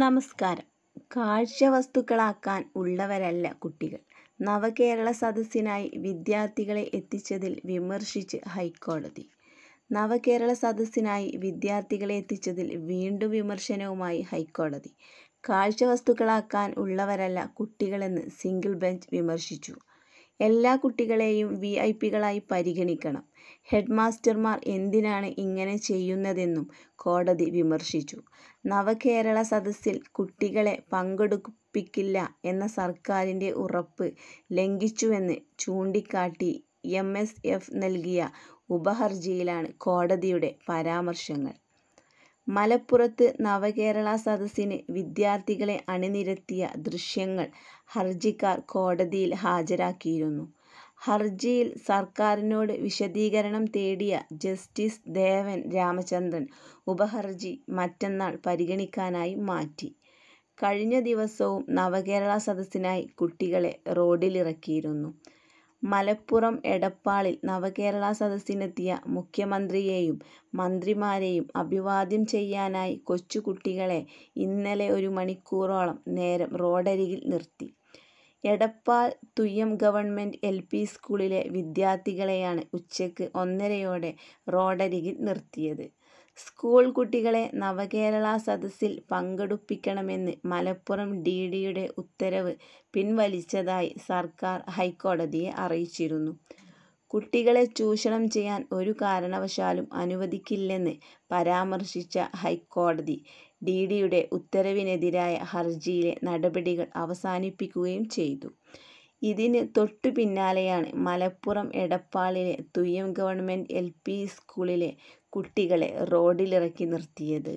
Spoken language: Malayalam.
നമസ്കാരം കാഴ്ച വസ്തുക്കളാക്കാൻ ഉള്ളവരല്ല കുട്ടികൾ നവകേരള സദസ്സിനായി വിദ്യാർത്ഥികളെ എത്തിച്ചതിൽ വിമർശിച്ച് ഹൈക്കോടതി നവകേരള സദസ്സിനായി വിദ്യാർത്ഥികളെ എത്തിച്ചതിൽ വീണ്ടും വിമർശനവുമായി ഹൈക്കോടതി കാഴ്ച വസ്തുക്കളാക്കാൻ ഉള്ളവരല്ല കുട്ടികളെന്ന് സിംഗിൾ ബെഞ്ച് വിമർശിച്ചു എല്ലാ കുട്ടികളെയും വി ഐ പികളായി പരിഗണിക്കണം ഹെഡ്മാസ്റ്റർമാർ എന്തിനാണ് ഇങ്ങനെ ചെയ്യുന്നതെന്നും കോടതി വിമർശിച്ചു നവകേരള സദസ്സിൽ കുട്ടികളെ പങ്കെടുപ്പിക്കില്ല എന്ന സർക്കാരിൻ്റെ ഉറപ്പ് ലംഘിച്ചുവെന്ന് ചൂണ്ടിക്കാട്ടി എം എസ് എഫ് നൽകിയ ഉപഹർജിയിലാണ് കോടതിയുടെ പരാമർശങ്ങൾ മലപ്പുറത്ത് നവകേരള സദസ്സിന് വിദ്യാർത്ഥികളെ അണിനിരത്തിയ ദൃശ്യങ്ങൾ ഹർജിക്കാർ കോടതിയിൽ ഹാജരാക്കിയിരുന്നു. ഹർജിയിൽ സർക്കാരിനോട് വിശദീകരണം തേടിയ ജസ്റ്റിസ് ദേവൻ രാമചന്ദ്രൻ ഉപഹർജി മറ്റന്നാൾ പരിഗണിക്കാനായി മാറ്റി. കഴിഞ്ഞ ദിവസവും നവകേരള സദസ്സിനായി കുട്ടികളെ റോഡിലിറക്കിയിരുന്നു. മലപ്പുറം എടപ്പാളിൽ നവകേരള സദസ്സിനെത്തിയ മുഖ്യമന്ത്രിയെയും മന്ത്രിമാരെയും അഭിവാദ്യം ചെയ്യാനായി കൊച്ചുകുട്ടികളെ ഇന്നലെ ഒരു മണിക്കൂറോളം നേരം റോഡരികിൽ നിർത്തി. Edappal Thuyyam government L. P. സ്കൂളിലെ വിദ്യാർത്ഥികളെയാണ് ഉച്ചയ്ക്ക് ഒന്നരയോടെ റോഡരികിൽ നിർത്തിയത്. സ്കൂൾ കുട്ടികളെ നവകേരള സദസ്സിൽ പങ്കെടുപ്പിക്കണമെന്ന് മലപ്പുറം ഡി ഡിയുടെ ഉത്തരവ് പിൻവലിച്ചതായി സർക്കാർ ഹൈക്കോടതിയെ അറിയിച്ചിരുന്നു. കുട്ടികളെ ചൂഷണം ചെയ്യാൻ ഒരു കാരണവശാലും അനുവദിക്കില്ലെന്ന് പരാമർശിച്ച ഹൈക്കോടതി ഡി ഡിയുടെ ഉത്തരവിനെതിരായ ഹർജിയിലെ നടപടികൾ അവസാനിപ്പിക്കുകയും ചെയ്തു. ഇതിന് തൊട്ടു പിന്നാലെയാണ് മലപ്പുറം എടപ്പാളിലെ തുയ്യം ഗവൺമെന്റ് എൽ പി സ്കൂളിലെ കുട്ടികളെ റോഡിലിറക്കി നിർത്തിയത്